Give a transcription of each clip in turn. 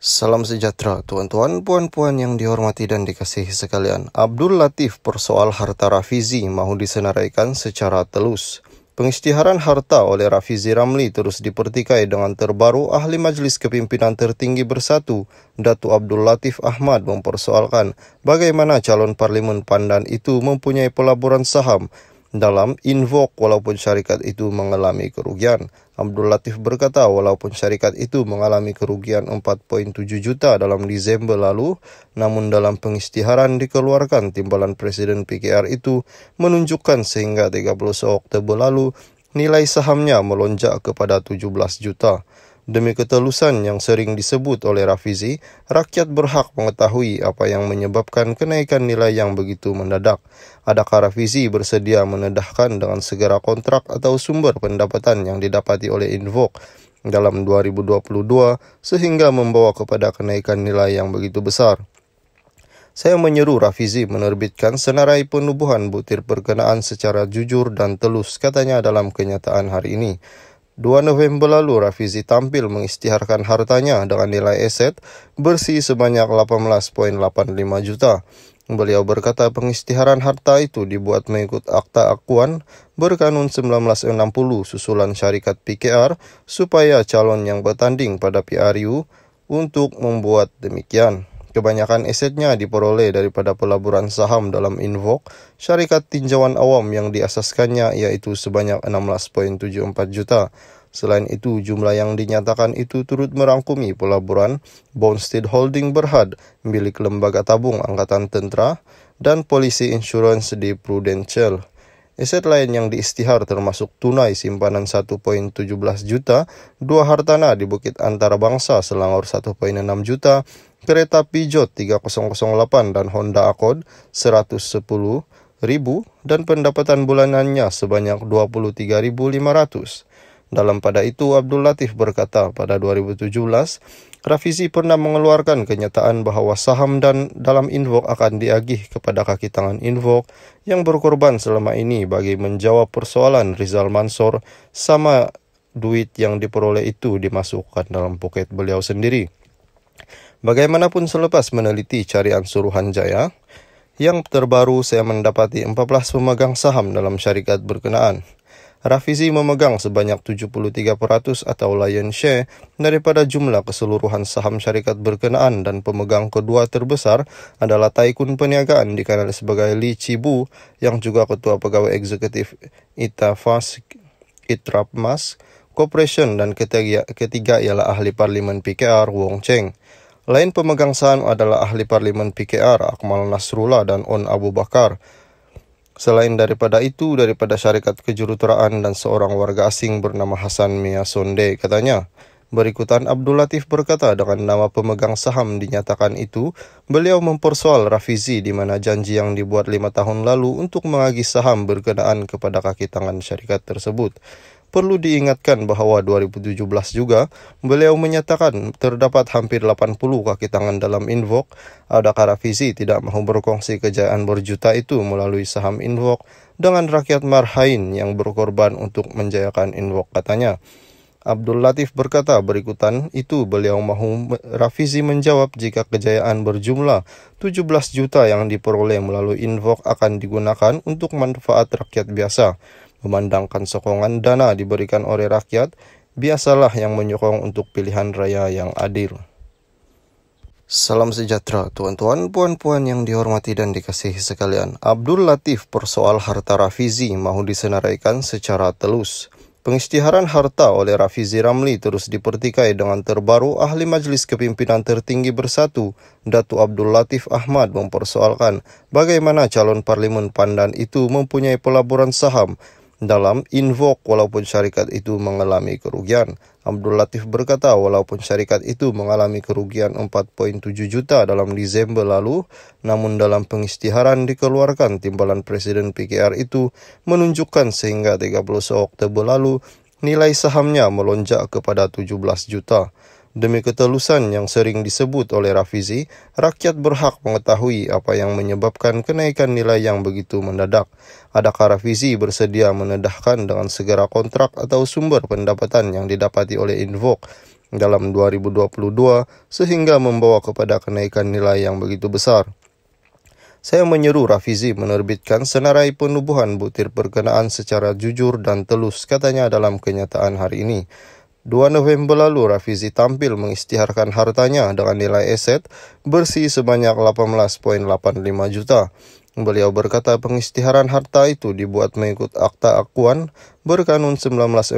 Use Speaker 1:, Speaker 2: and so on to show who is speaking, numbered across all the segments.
Speaker 1: Salam sejahtera tuan-tuan, puan-puan yang dihormati dan dikasihi sekalian. Abdul Latif persoal harta Rafizi mahu disenaraikan secara telus. Pengisytiharan harta oleh Rafizi Ramli terus dipertikai dengan terbaru Ahli Majlis Kepimpinan Tertinggi Bersatu, Datu Abdul Latif Ahmad mempersoalkan bagaimana calon Parlimen Pandan itu mempunyai pelaburan saham dalam invok walaupun syarikat itu mengalami kerugian. Abdul Latif berkata walaupun syarikat itu mengalami kerugian 4.7 juta dalam Disember lalu, namun dalam pengistiharan dikeluarkan timbalan Presiden PKR itu menunjukkan sehingga 30 Oktober lalu nilai sahamnya melonjak kepada 17 juta. Demi ketelusan yang sering disebut oleh Rafizi, rakyat berhak mengetahui apa yang menyebabkan kenaikan nilai yang begitu mendadak. Adakah Rafizi bersedia menedahkan dengan segera kontrak atau sumber pendapatan yang didapati oleh Invok dalam 2022 sehingga membawa kepada kenaikan nilai yang begitu besar? Saya menyeru Rafizi menerbitkan senarai penubuhan butir perkenaan secara jujur dan telus, katanya dalam kenyataan hari ini. 2 November lalu Rafizi tampil mengistiharkan hartanya dengan nilai aset bersih sebanyak 18.85 juta. Beliau berkata pengistiharan harta itu dibuat mengikut Akta Akuan berkanun 1960 susulan syarikat PKR supaya calon yang bertanding pada PRU untuk membuat demikian. Kebanyakan asetnya diperoleh daripada pelaburan saham dalam Invok, syarikat tinjauan awam yang diasaskannya iaitu sebanyak 16.74 juta. Selain itu, jumlah yang dinyatakan itu turut merangkumi pelaburan Bonstead Holding Berhad milik Lembaga Tabung Angkatan Tentera dan Polisi insurans di Prudential. Aset lain yang diistihar termasuk tunai simpanan 1.17 juta, dua hartana di Bukit Antara Bangsa Selangor 1.6 juta, kereta Pijot 3008 dan Honda Accord 110 ribu dan pendapatan bulanannya sebanyak 23.500. Dalam pada itu, Abdul Latif berkata pada 2017, Rafizi pernah mengeluarkan kenyataan bahawa saham dan dalam Invok akan diagih kepada kaki tangan Invok yang berkorban selama ini bagi menjawab persoalan Rizal Mansor sama duit yang diperoleh itu dimasukkan dalam poket beliau sendiri. Bagaimanapun selepas meneliti carian suruhan jaya, yang terbaru saya mendapati 14 pemegang saham dalam syarikat berkenaan. Rafizi memegang sebanyak 73% atau lion share daripada jumlah keseluruhan saham syarikat berkenaan dan pemegang kedua terbesar adalah Taikun Perniagaan dikenal sebagai Li Cibu yang juga ketua pegawai eksekutif Itafas Itrapmas Corporation dan ketiga, ketiga ialah ahli parlimen PKR Wong Cheng. Lain pemegang saham adalah ahli parlimen PKR Akmal Nasrullah dan On Abu Bakar. Selain daripada itu, daripada syarikat kejuruteraan dan seorang warga asing bernama Hasan Mia Sonde katanya. Berikutan Abdul Latif berkata dengan nama pemegang saham dinyatakan itu, beliau mempersoal Rafizi di mana janji yang dibuat lima tahun lalu untuk mengagih saham berkenaan kepada kaki tangan syarikat tersebut. Perlu diingatkan bahwa 2017 juga beliau menyatakan terdapat hampir 80 kaki tangan dalam Invok. Ada Karafizi tidak mau berkongsi kejayaan berjuta itu melalui saham Invok dengan rakyat Marhain yang berkorban untuk menjayakan Invok katanya. Abdul Latif berkata berikutan itu beliau mahu Rafizi menjawab jika kejayaan berjumlah 17 juta yang diperoleh melalui Invok akan digunakan untuk manfaat rakyat biasa. memandangkan sokongan dana diberikan oleh rakyat, biasalah yang menyokong untuk pilihan raya yang adil. Salam sejahtera, tuan-tuan, puan-puan yang dihormati dan dikasihi sekalian. Abdul Latif persoal harta Rafizi mahu disenaraikan secara telus. Pengisytiharan harta oleh Rafizi Ramli terus dipertikai dengan terbaru Ahli Majlis Kepimpinan Tertinggi Bersatu, Datu Abdul Latif Ahmad mempersoalkan bagaimana calon Parlimen Pandan itu mempunyai pelaburan saham dalam invoke walaupun syarikat itu mengalami kerugian. Abdul Latif berkata walaupun syarikat itu mengalami kerugian 4.7 juta dalam Disember lalu, namun dalam pengistiharan dikeluarkan timbalan Presiden PKR itu menunjukkan sehingga 30 Oktober lalu nilai sahamnya melonjak kepada 17 juta. Demi ketelusan yang sering disebut oleh Rafizi, rakyat berhak mengetahui apa yang menyebabkan kenaikan nilai yang begitu mendadak. Adakah Rafizi bersedia menedahkan dengan segera kontrak atau sumber pendapatan yang didapati oleh Invok dalam 2022 sehingga membawa kepada kenaikan nilai yang begitu besar? Saya menyeru Rafizi menerbitkan senarai penubuhan butir perkenaan secara jujur dan telus, katanya dalam kenyataan hari ini. 2 November lalu, Rafizi tampil mengistiharkan hartanya dengan nilai aset bersih sebanyak 18.85 juta. Beliau berkata pengistiharan harta itu dibuat mengikut akta akuan berkanun 1960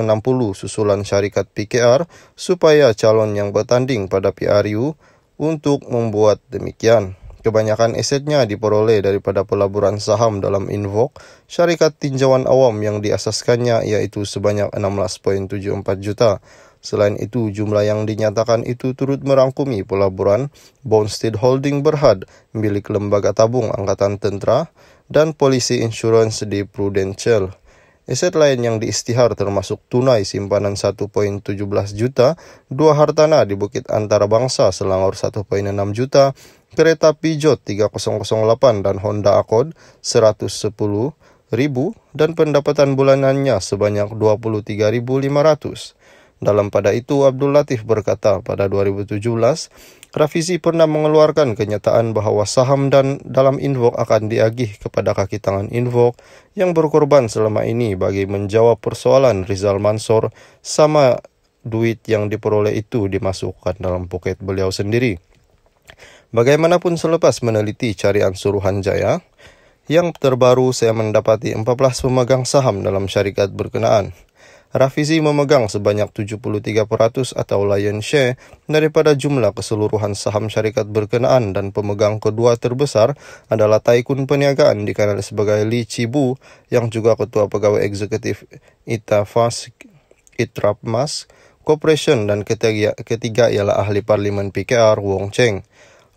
Speaker 1: susulan syarikat PKR supaya calon yang bertanding pada PRU untuk membuat demikian. Kebanyakan asetnya diperoleh daripada pelaburan saham dalam Invok, syarikat tinjauan awam yang diasaskannya iaitu sebanyak 16.74 juta. Selain itu, jumlah yang dinyatakan itu turut merangkumi pelaburan Bonstead Holding Berhad milik Lembaga Tabung Angkatan Tentera dan Polisi Insurance di Prudential. Aset lain yang diistihar termasuk tunai simpanan 1.17 juta, dua hartana di Bukit Antara Bangsa Selangor 1.6 juta, kereta Pijot 3008 dan Honda Accord 110 ribu dan pendapatan bulanannya sebanyak 23.500. Dalam pada itu, Abdul Latif berkata pada 2017, Rafizi pernah mengeluarkan kenyataan bahawa saham dan dalam Invok akan diagih kepada kaki tangan Invok yang berkorban selama ini bagi menjawab persoalan Rizal Mansor sama duit yang diperoleh itu dimasukkan dalam poket beliau sendiri. Bagaimanapun selepas meneliti carian suruhan jaya, yang terbaru saya mendapati 14 pemegang saham dalam syarikat berkenaan. Rafizi memegang sebanyak 73% atau lion share daripada jumlah keseluruhan saham syarikat berkenaan dan pemegang kedua terbesar adalah Taikun Perniagaan dikenal sebagai Li Cibu yang juga ketua pegawai eksekutif Itafas Itrapmas Corporation dan ketiga, ketiga ialah ahli parlimen PKR Wong Cheng.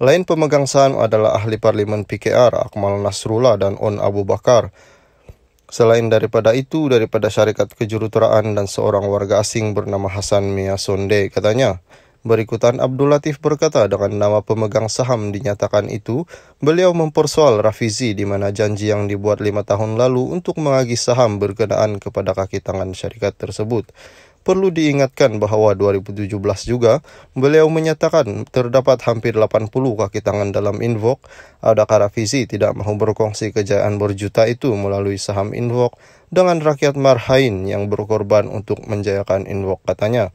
Speaker 1: Lain pemegang saham adalah ahli parlimen PKR Akmal Nasrullah dan On Abu Bakar. Selain daripada itu, daripada syarikat kejuruteraan dan seorang warga asing bernama Hasan Mia Sonde katanya. Berikutan Abdul Latif berkata dengan nama pemegang saham dinyatakan itu, beliau mempersoal Rafizi di mana janji yang dibuat lima tahun lalu untuk mengagih saham berkenaan kepada kaki tangan syarikat tersebut. Perlu diingatkan bahawa 2017 juga beliau menyatakan terdapat hampir 80 kaki tangan dalam Invok. ada visi tidak mahu berkongsi kejayaan berjuta itu melalui saham Invok dengan rakyat marhain yang berkorban untuk menjayakan Invok katanya.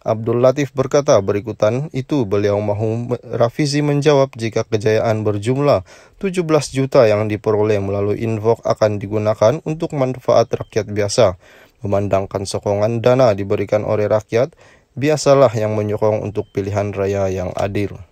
Speaker 1: Abdul Latif berkata berikutan itu beliau mahu Rafizi menjawab jika kejayaan berjumlah 17 juta yang diperoleh melalui invok akan digunakan untuk manfaat rakyat biasa memandangkan sokongan dana diberikan oleh rakyat, biasalah yang menyokong untuk pilihan raya yang adil.